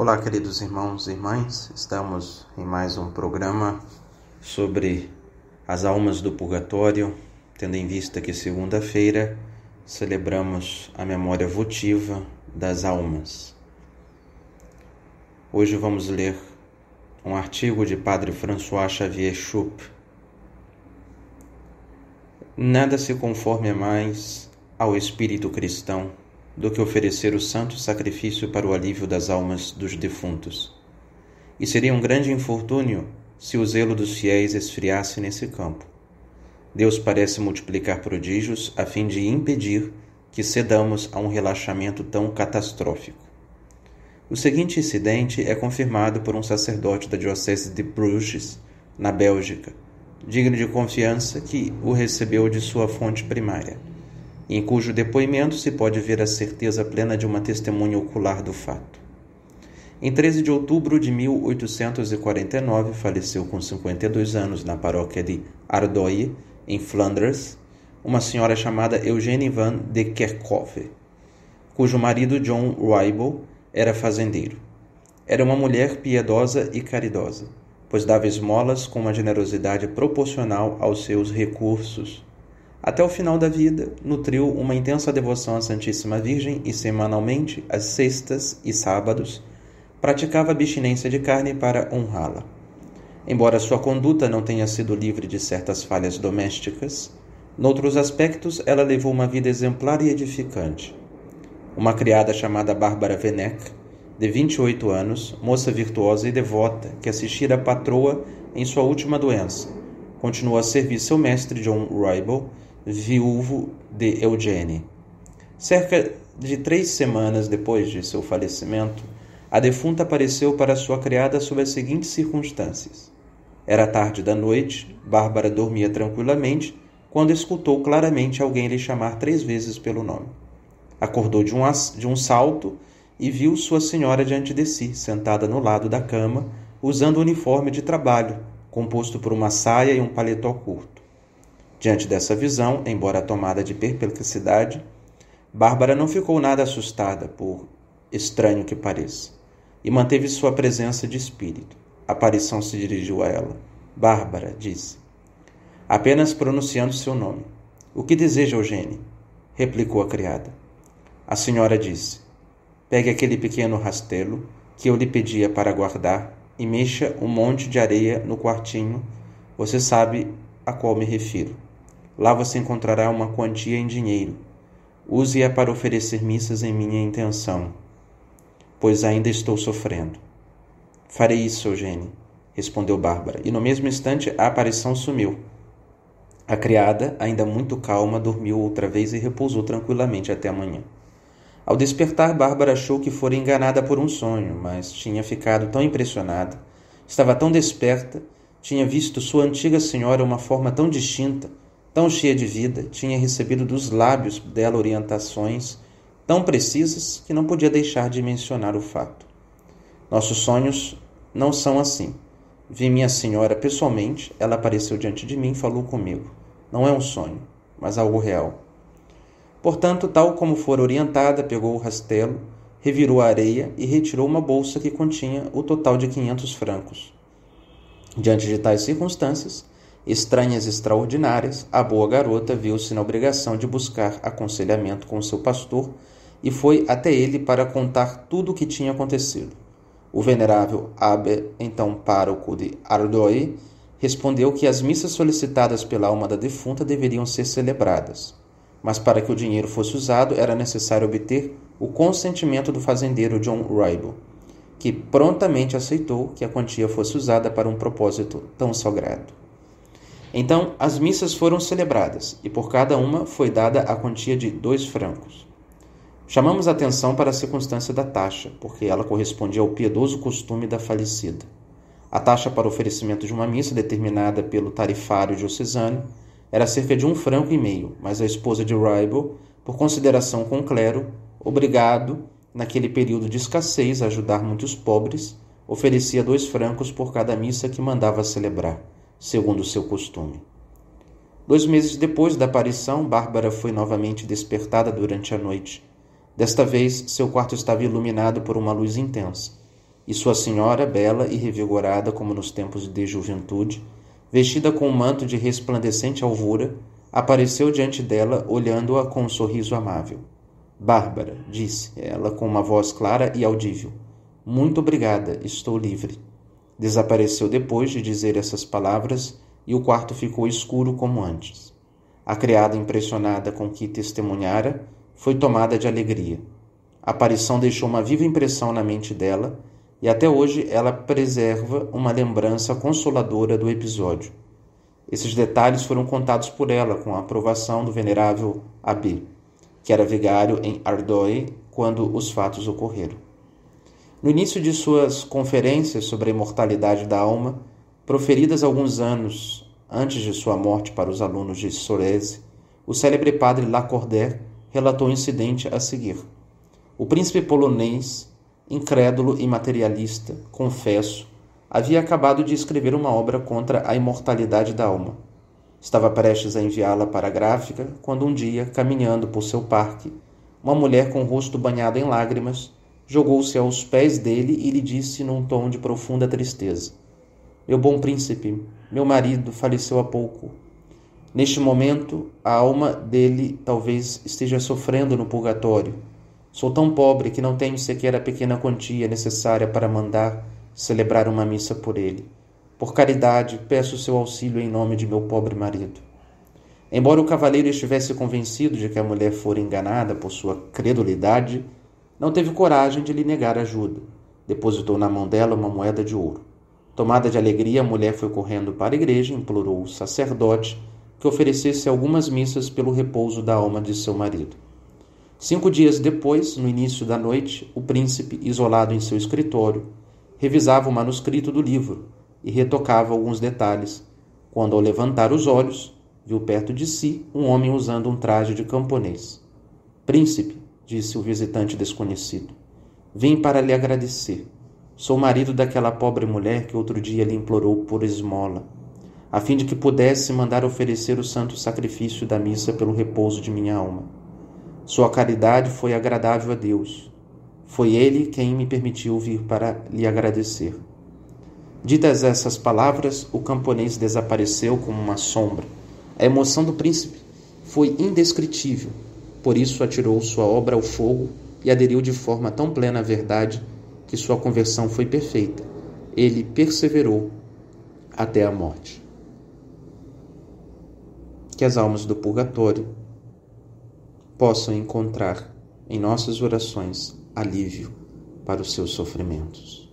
Olá, queridos irmãos e irmãs, estamos em mais um programa sobre as almas do purgatório, tendo em vista que segunda-feira celebramos a memória votiva das almas. Hoje vamos ler um artigo de Padre François Xavier Schupp. Nada se conforme mais ao espírito cristão do que oferecer o santo sacrifício para o alívio das almas dos defuntos. E seria um grande infortúnio se o zelo dos fiéis esfriasse nesse campo. Deus parece multiplicar prodígios a fim de impedir que cedamos a um relaxamento tão catastrófico. O seguinte incidente é confirmado por um sacerdote da Diocese de Bruges, na Bélgica, digno de confiança que o recebeu de sua fonte primária em cujo depoimento se pode ver a certeza plena de uma testemunha ocular do fato. Em 13 de outubro de 1849, faleceu com 52 anos na paróquia de Ardói, em Flandres, uma senhora chamada Eugenie van de Kerkhove, cujo marido John Rybel era fazendeiro. Era uma mulher piedosa e caridosa, pois dava esmolas com uma generosidade proporcional aos seus recursos até o final da vida, nutriu uma intensa devoção à Santíssima Virgem e, semanalmente, às sextas e sábados, praticava abstinência de carne para honrá-la. Embora sua conduta não tenha sido livre de certas falhas domésticas, noutros aspectos ela levou uma vida exemplar e edificante. Uma criada chamada Bárbara Veneck, de 28 anos, moça virtuosa e devota, que assistira a patroa em sua última doença, continuou a servir seu mestre John Rybel viúvo de Eugene. Cerca de três semanas depois de seu falecimento, a defunta apareceu para sua criada sob as seguintes circunstâncias. Era tarde da noite, Bárbara dormia tranquilamente quando escutou claramente alguém lhe chamar três vezes pelo nome. Acordou de um, de um salto e viu sua senhora diante de si, sentada no lado da cama, usando o uniforme de trabalho, composto por uma saia e um paletó curto. Diante dessa visão, embora tomada de perplexidade, Bárbara não ficou nada assustada, por estranho que pareça, e manteve sua presença de espírito. A aparição se dirigiu a ela. Bárbara, disse, apenas pronunciando seu nome. O que deseja Eugênio? replicou a criada. A senhora disse: Pegue aquele pequeno rastelo que eu lhe pedia para guardar e mexa um monte de areia no quartinho. Você sabe a qual me refiro. Lá você encontrará uma quantia em dinheiro. Use-a para oferecer missas em minha intenção, pois ainda estou sofrendo. Farei isso, Eugênio, respondeu Bárbara, e no mesmo instante a aparição sumiu. A criada, ainda muito calma, dormiu outra vez e repousou tranquilamente até amanhã. Ao despertar, Bárbara achou que fora enganada por um sonho, mas tinha ficado tão impressionada, estava tão desperta, tinha visto sua antiga senhora uma forma tão distinta tão cheia de vida, tinha recebido dos lábios dela orientações tão precisas que não podia deixar de mencionar o fato. Nossos sonhos não são assim. Vi minha senhora pessoalmente, ela apareceu diante de mim e falou comigo. Não é um sonho, mas algo real. Portanto, tal como fora orientada, pegou o rastelo, revirou a areia e retirou uma bolsa que continha o total de 500 francos. Diante de tais circunstâncias, estranhas extraordinárias, a boa garota viu-se na obrigação de buscar aconselhamento com seu pastor e foi até ele para contar tudo o que tinha acontecido. O venerável Abbe, então pároco de Ardoi, respondeu que as missas solicitadas pela alma da defunta deveriam ser celebradas, mas para que o dinheiro fosse usado era necessário obter o consentimento do fazendeiro John Rybo, que prontamente aceitou que a quantia fosse usada para um propósito tão sagrado. Então as missas foram celebradas, e por cada uma foi dada a quantia de dois francos. Chamamos atenção para a circunstância da taxa, porque ela correspondia ao piedoso costume da falecida. A taxa para oferecimento de uma missa determinada pelo tarifário diocesano era cerca de um franco e meio, mas a esposa de Ribel, por consideração com o clero, obrigado, naquele período de escassez, a ajudar muitos pobres, oferecia dois francos por cada missa que mandava celebrar segundo seu costume. Dois meses depois da aparição, Bárbara foi novamente despertada durante a noite. Desta vez, seu quarto estava iluminado por uma luz intensa, e sua senhora, bela e revigorada como nos tempos de juventude, vestida com um manto de resplandecente alvura, apareceu diante dela, olhando-a com um sorriso amável. Bárbara, disse ela com uma voz clara e audível. Muito obrigada, estou livre. Desapareceu depois de dizer essas palavras e o quarto ficou escuro como antes. A criada, impressionada com o que testemunhara, foi tomada de alegria. A aparição deixou uma viva impressão na mente dela e até hoje ela preserva uma lembrança consoladora do episódio. Esses detalhes foram contados por ela com a aprovação do venerável Abi, que era vigário em Ardoi quando os fatos ocorreram. No início de suas conferências sobre a imortalidade da alma, proferidas alguns anos antes de sua morte para os alunos de Sorese, o célebre padre Lacordaire relatou o incidente a seguir. O príncipe polonês, incrédulo e materialista, confesso, havia acabado de escrever uma obra contra a imortalidade da alma. Estava prestes a enviá-la para a gráfica quando um dia, caminhando por seu parque, uma mulher com o rosto banhado em lágrimas jogou-se aos pés dele e lhe disse num tom de profunda tristeza: Meu bom príncipe, meu marido faleceu há pouco. Neste momento, a alma dele talvez esteja sofrendo no purgatório. Sou tão pobre que não tenho sequer a pequena quantia necessária para mandar celebrar uma missa por ele. Por caridade, peço seu auxílio em nome de meu pobre marido. Embora o cavaleiro estivesse convencido de que a mulher fora enganada por sua credulidade, não teve coragem de lhe negar ajuda. Depositou na mão dela uma moeda de ouro. Tomada de alegria, a mulher foi correndo para a igreja e implorou o sacerdote que oferecesse algumas missas pelo repouso da alma de seu marido. Cinco dias depois, no início da noite, o príncipe, isolado em seu escritório, revisava o manuscrito do livro e retocava alguns detalhes, quando, ao levantar os olhos, viu perto de si um homem usando um traje de camponês. Príncipe, disse o visitante desconhecido. Vim para lhe agradecer. Sou marido daquela pobre mulher que outro dia lhe implorou por esmola, a fim de que pudesse mandar oferecer o santo sacrifício da missa pelo repouso de minha alma. Sua caridade foi agradável a Deus. Foi ele quem me permitiu vir para lhe agradecer. Ditas essas palavras, o camponês desapareceu como uma sombra. A emoção do príncipe foi indescritível por isso atirou sua obra ao fogo e aderiu de forma tão plena à verdade que sua conversão foi perfeita. Ele perseverou até a morte. Que as almas do purgatório possam encontrar em nossas orações alívio para os seus sofrimentos.